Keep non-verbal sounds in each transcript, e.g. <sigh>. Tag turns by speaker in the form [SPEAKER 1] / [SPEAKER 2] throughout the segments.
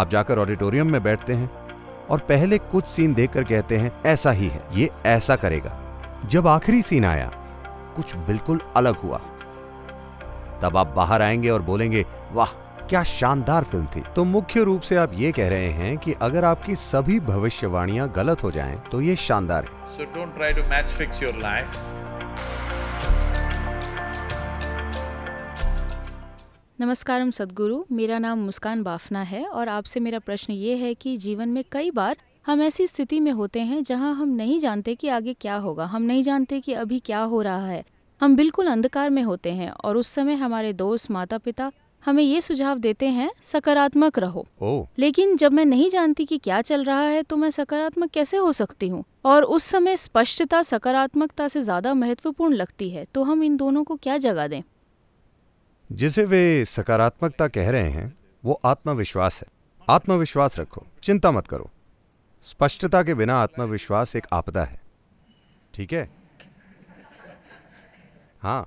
[SPEAKER 1] आप जाकर ऑडिटोरियम में बैठते हैं और पहले कुछ सीन देखकर कहते हैं ऐसा ही है ये ऐसा करेगा जब आखिरी सीन आया कुछ बिल्कुल अलग हुआ तब आप बाहर आएंगे और बोलेंगे वाह क्या शानदार फिल्म थी तो मुख्य रूप से आप ये कह रहे हैं कि अगर आपकी सभी भविष्यवाणियां गलत हो जाएं तो ये शानदार है so don't try to match fix your life. नमस्कारम सदगुरु मेरा नाम मुस्कान बाफना है और आपसे मेरा प्रश्न ये है कि जीवन में कई बार हम ऐसी स्थिति में होते हैं जहां हम नहीं जानते कि आगे क्या होगा हम नहीं जानते कि अभी क्या हो रहा है हम बिल्कुल अंधकार में होते हैं और उस समय हमारे दोस्त माता पिता हमें ये सुझाव देते हैं सकारात्मक रहो oh. लेकिन जब मैं नहीं जानती कि क्या चल रहा है तो मैं सकारात्मक कैसे हो सकती हूँ और उस समय स्पष्टता सकारात्मकता से ज्यादा महत्वपूर्ण लगती है तो हम इन दोनों को क्या जगह दें जिसे वे सकारात्मकता कह रहे हैं वो आत्मविश्वास है आत्मविश्वास रखो चिंता मत करो स्पष्टता के बिना आत्मविश्वास एक आपदा है ठीक है हाँ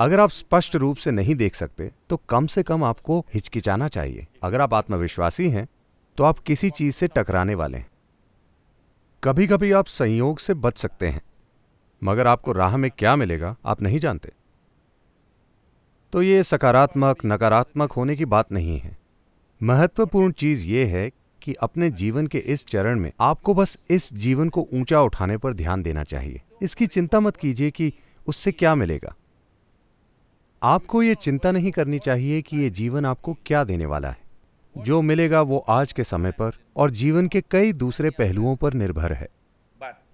[SPEAKER 1] अगर आप स्पष्ट रूप से नहीं देख सकते तो कम से कम आपको हिचकिचाना चाहिए अगर आप आत्मविश्वासी हैं तो आप किसी चीज से टकराने वाले हैं कभी कभी आप संयोग से बच सकते हैं मगर आपको राह में क्या मिलेगा आप नहीं जानते तो ये सकारात्मक नकारात्मक होने की बात नहीं है महत्वपूर्ण चीज ये है कि अपने जीवन के इस चरण में आपको बस इस जीवन को ऊंचा उठाने पर ध्यान देना चाहिए इसकी चिंता मत कीजिए कि उससे क्या मिलेगा आपको ये चिंता नहीं करनी चाहिए कि ये जीवन आपको क्या देने वाला है जो मिलेगा वो आज के समय पर और जीवन के कई दूसरे पहलुओं पर निर्भर है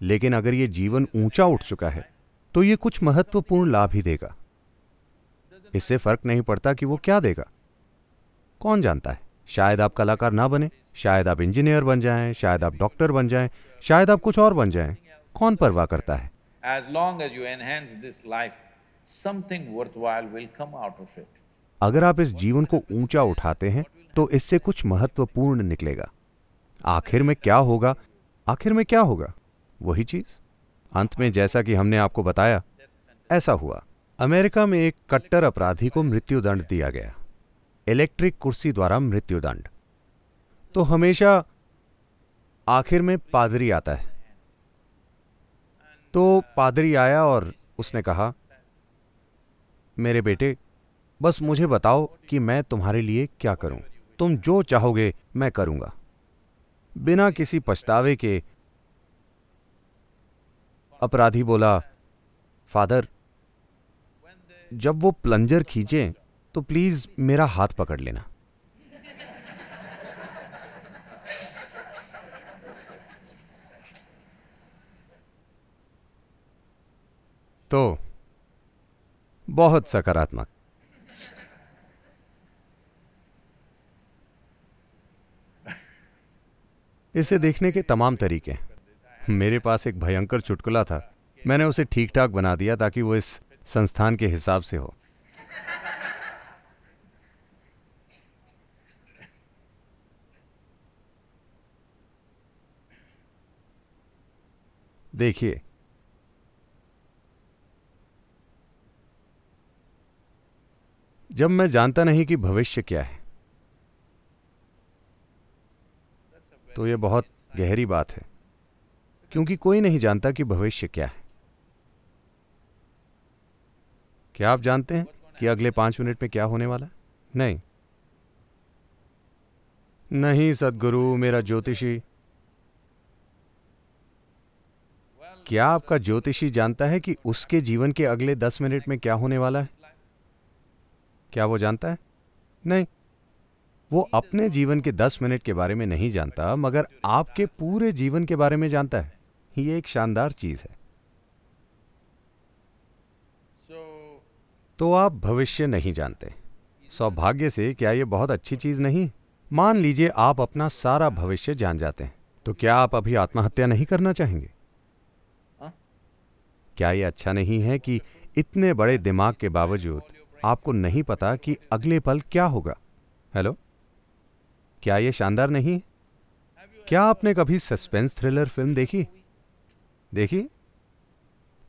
[SPEAKER 1] लेकिन अगर ये जीवन ऊंचा उठ चुका है तो ये कुछ महत्वपूर्ण लाभ ही देगा इससे फर्क नहीं पड़ता कि वो क्या देगा कौन जानता है शायद आप कलाकार ना बने शायद आप इंजीनियर बन जाएं, शायद आप डॉक्टर बन जाएं, शायद आप कुछ और बन जाएं। कौन परवाह करता है as long as you enhance this अगर आप इस जीवन को ऊंचा उठाते हैं तो इससे कुछ महत्वपूर्ण निकलेगा आखिर में क्या होगा आखिर में क्या होगा वही चीज अंत में जैसा कि हमने आपको बताया ऐसा हुआ अमेरिका में एक कट्टर अपराधी को मृत्युदंड दिया गया इलेक्ट्रिक कुर्सी द्वारा मृत्युदंड तो हमेशा आखिर में पादरी आता है तो पादरी आया और उसने कहा मेरे बेटे बस मुझे बताओ कि मैं तुम्हारे लिए क्या करूं तुम जो चाहोगे मैं करूंगा बिना किसी पछतावे के अपराधी बोला फादर जब वो प्लंजर खींचे तो प्लीज मेरा हाथ पकड़ लेना तो बहुत सकारात्मक इसे देखने के तमाम तरीके मेरे पास एक भयंकर चुटकुला था मैंने उसे ठीक ठाक बना दिया ताकि वो इस संस्थान के हिसाब से हो देखिए जब मैं जानता नहीं कि भविष्य क्या है तो यह बहुत गहरी बात है क्योंकि कोई नहीं जानता कि भविष्य क्या है क्या आप जानते हैं कि अगले पांच मिनट में क्या होने वाला है नहीं नहीं सदगुरु मेरा ज्योतिषी क्या आपका ज्योतिषी जानता है कि उसके जीवन के अगले दस मिनट में क्या होने वाला है क्या वो जानता है नहीं वो अपने जीवन के दस मिनट के बारे में नहीं जानता मगर आपके पूरे जीवन के बारे में जानता है ये एक शानदार चीज है तो आप भविष्य नहीं जानते सौभाग्य से क्या ये बहुत अच्छी चीज़ नहीं मान लीजिए आप अपना सारा भविष्य जान जाते हैं तो क्या आप अभी आत्महत्या नहीं करना चाहेंगे आ? हाँ। क्या ये अच्छा नहीं है कि इतने बड़े दिमाग के बावजूद आपको नहीं पता कि अगले पल क्या होगा हेलो क्या यह शानदार नहीं क्या आपने कभी सस्पेंस थ्रिलर फिल्म देखी देखी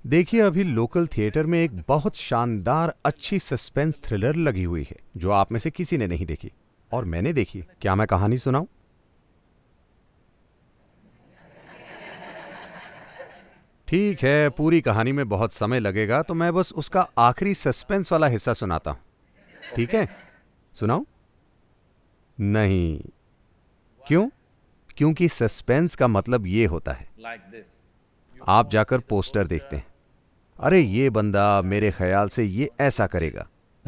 [SPEAKER 1] देखिए अभी लोकल थिएटर में एक बहुत शानदार अच्छी सस्पेंस थ्रिलर लगी हुई है जो आप में से किसी ने नहीं देखी और मैंने देखी क्या मैं कहानी सुनाऊं ठीक है पूरी कहानी में बहुत समय लगेगा तो मैं बस उसका आखिरी सस्पेंस वाला हिस्सा सुनाता हूं ठीक है सुनाऊं नहीं क्यों क्योंकि सस्पेंस का मतलब ये होता है आप जाकर पोस्टर देखते हैं अरे ये बंदा मेरे ख्याल से ये ऐसा करेगा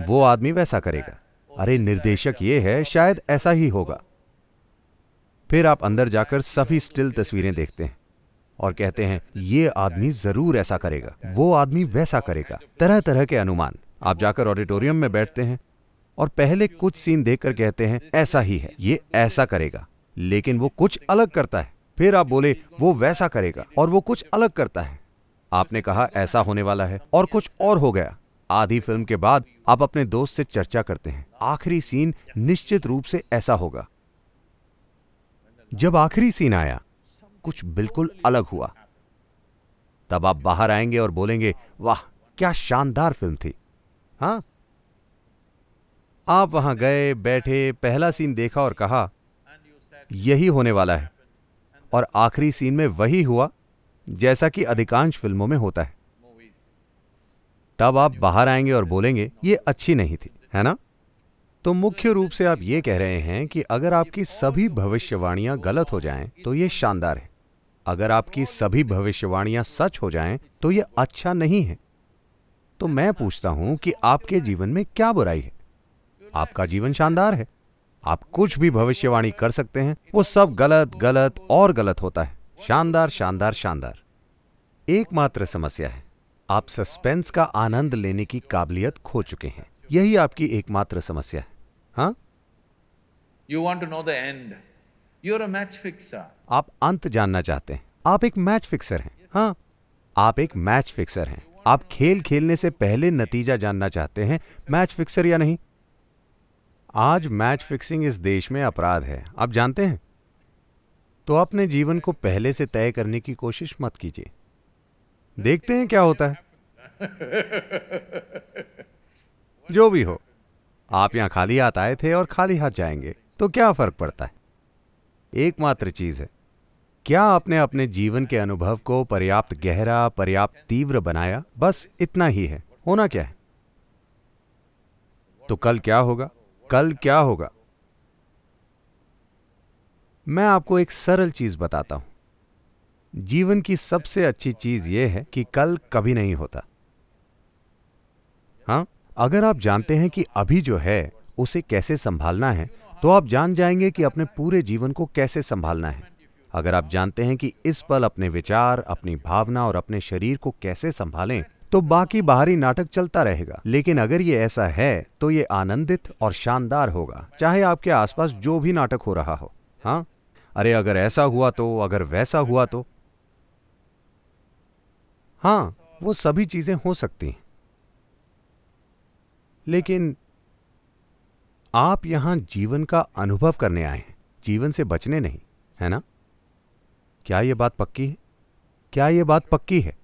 [SPEAKER 1] वो आदमी वैसा करेगा अरे निर्देशक ये है शायद ऐसा ही होगा फिर आप अंदर जाकर सभी स्टिल तस्वीरें देखते हैं और कहते हैं ये आदमी जरूर ऐसा करेगा वो आदमी वैसा करेगा तरह तरह के अनुमान आप जाकर ऑडिटोरियम में बैठते हैं और पहले कुछ सीन देखकर कहते हैं ऐसा ही है ये ऐसा करेगा लेकिन वो कुछ अलग करता है फिर आप बोले वो वैसा करेगा और वो कुछ अलग करता है आपने कहा ऐसा होने वाला है और कुछ और हो गया आधी फिल्म के बाद आप अपने दोस्त से चर्चा करते हैं आखिरी सीन निश्चित रूप से ऐसा होगा जब आखिरी सीन आया कुछ बिल्कुल अलग हुआ तब आप बाहर आएंगे और बोलेंगे वाह क्या शानदार फिल्म थी हाँ आप वहां गए बैठे पहला सीन देखा और कहा यही होने वाला है और आखिरी सीन में वही हुआ जैसा कि अधिकांश फिल्मों में होता है तब आप बाहर आएंगे और बोलेंगे ये अच्छी नहीं थी है ना तो मुख्य रूप से आप ये कह रहे हैं कि अगर आपकी सभी भविष्यवाणियां गलत हो जाएं तो ये शानदार है अगर आपकी सभी भविष्यवाणियां सच हो जाएं तो ये अच्छा नहीं है तो मैं पूछता हूं कि आपके जीवन में क्या बुराई है आपका जीवन शानदार है आप कुछ भी भविष्यवाणी कर सकते हैं वो सब गलत गलत और गलत होता है शानदार शानदार शानदार एकमात्र समस्या है आप सस्पेंस का आनंद लेने की काबिलियत खो चुके हैं यही आपकी एकमात्र समस्या है हाँ you want to know the end you are match fixer आप अंत जानना चाहते हैं आप एक मैच फिक्सर हैं हाँ आप एक मैच फिक्सर हैं आप खेल खेलने से पहले नतीजा जानना चाहते हैं मैच फिक्सर या नहीं आज मैच फिक्सिंग इस देश में अपराध है आप जानते हैं तो अपने जीवन को पहले से तय करने की कोशिश मत कीजिए देखते हैं क्या होता है जो भी हो आप यहां खाली हाथ आए थे और खाली हाथ जाएंगे तो क्या फर्क पड़ता है एकमात्र चीज है क्या आपने अपने जीवन के अनुभव को पर्याप्त गहरा पर्याप्त तीव्र बनाया बस इतना ही है होना क्या है तो कल क्या होगा कल क्या होगा मैं आपको एक सरल चीज बताता हूं जीवन की सबसे अच्छी चीज यह है कि कल कभी नहीं होता हाँ अगर आप जानते हैं कि अभी जो है उसे कैसे संभालना है तो आप जान जाएंगे कि अपने पूरे जीवन को कैसे संभालना है अगर आप जानते हैं कि इस पल अपने विचार अपनी भावना और अपने शरीर को कैसे संभालें तो बाकी बाहरी नाटक चलता रहेगा लेकिन अगर ये ऐसा है तो ये आनंदित और शानदार होगा चाहे आपके आसपास जो भी नाटक हो रहा हो हाँ अरे अगर ऐसा हुआ तो अगर वैसा हुआ तो हाँ वो सभी चीजें हो सकती हैं लेकिन आप यहां जीवन का अनुभव करने आए हैं जीवन से बचने नहीं है ना क्या यह बात पक्की है क्या यह बात पक्की है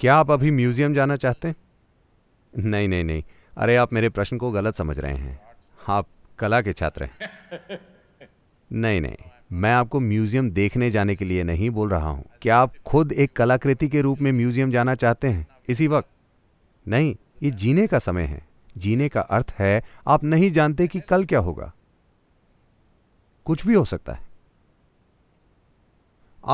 [SPEAKER 1] क्या आप अभी म्यूजियम जाना चाहते हैं नहीं नहीं नहीं अरे आप मेरे प्रश्न को गलत समझ रहे हैं आप कला के छात्र हैं <laughs> नहीं नहीं मैं आपको म्यूजियम देखने जाने के लिए नहीं बोल रहा हूँ क्या आप खुद एक कलाकृति के रूप में म्यूजियम जाना चाहते हैं इसी वक्त नहीं ये जीने का समय है जीने का अर्थ है आप नहीं जानते कि कल क्या होगा कुछ भी हो सकता है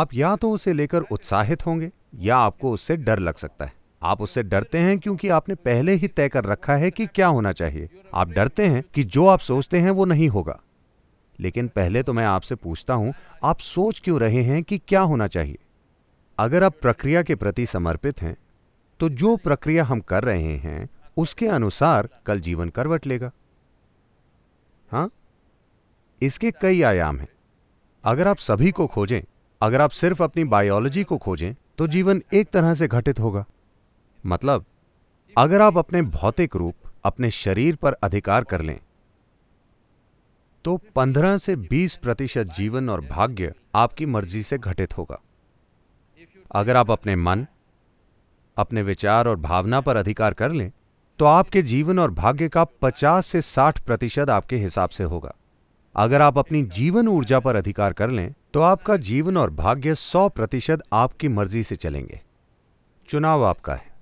[SPEAKER 1] आप या तो उसे लेकर उत्साहित होंगे या आपको उससे डर लग सकता है आप उससे डरते हैं क्योंकि आपने पहले ही तय कर रखा है कि क्या होना चाहिए आप डरते हैं कि जो आप सोचते हैं वो नहीं होगा लेकिन पहले तो मैं आपसे पूछता हूं आप सोच क्यों रहे हैं कि क्या होना चाहिए अगर आप प्रक्रिया के प्रति समर्पित हैं तो जो प्रक्रिया हम कर रहे हैं उसके अनुसार कल जीवन करवट लेगा हाँ इसके कई आयाम हैं अगर आप सभी को खोजें अगर आप सिर्फ अपनी बायोलॉजी को खोजें तो जीवन एक तरह से घटित होगा मतलब अगर आप अपने भौतिक रूप अपने शरीर पर अधिकार कर लें तो 15 से 20 प्रतिशत जीवन और भाग्य आपकी मर्जी से घटित होगा अगर आप अपने मन अपने विचार और भावना पर अधिकार कर लें तो आपके जीवन और भाग्य का 50 से 60 प्रतिशत आपके हिसाब से होगा अगर आप अपनी जीवन ऊर्जा पर अधिकार कर लें तो आपका जीवन और भाग्य 100 प्रतिशत आपकी मर्जी से चलेंगे चुनाव आपका है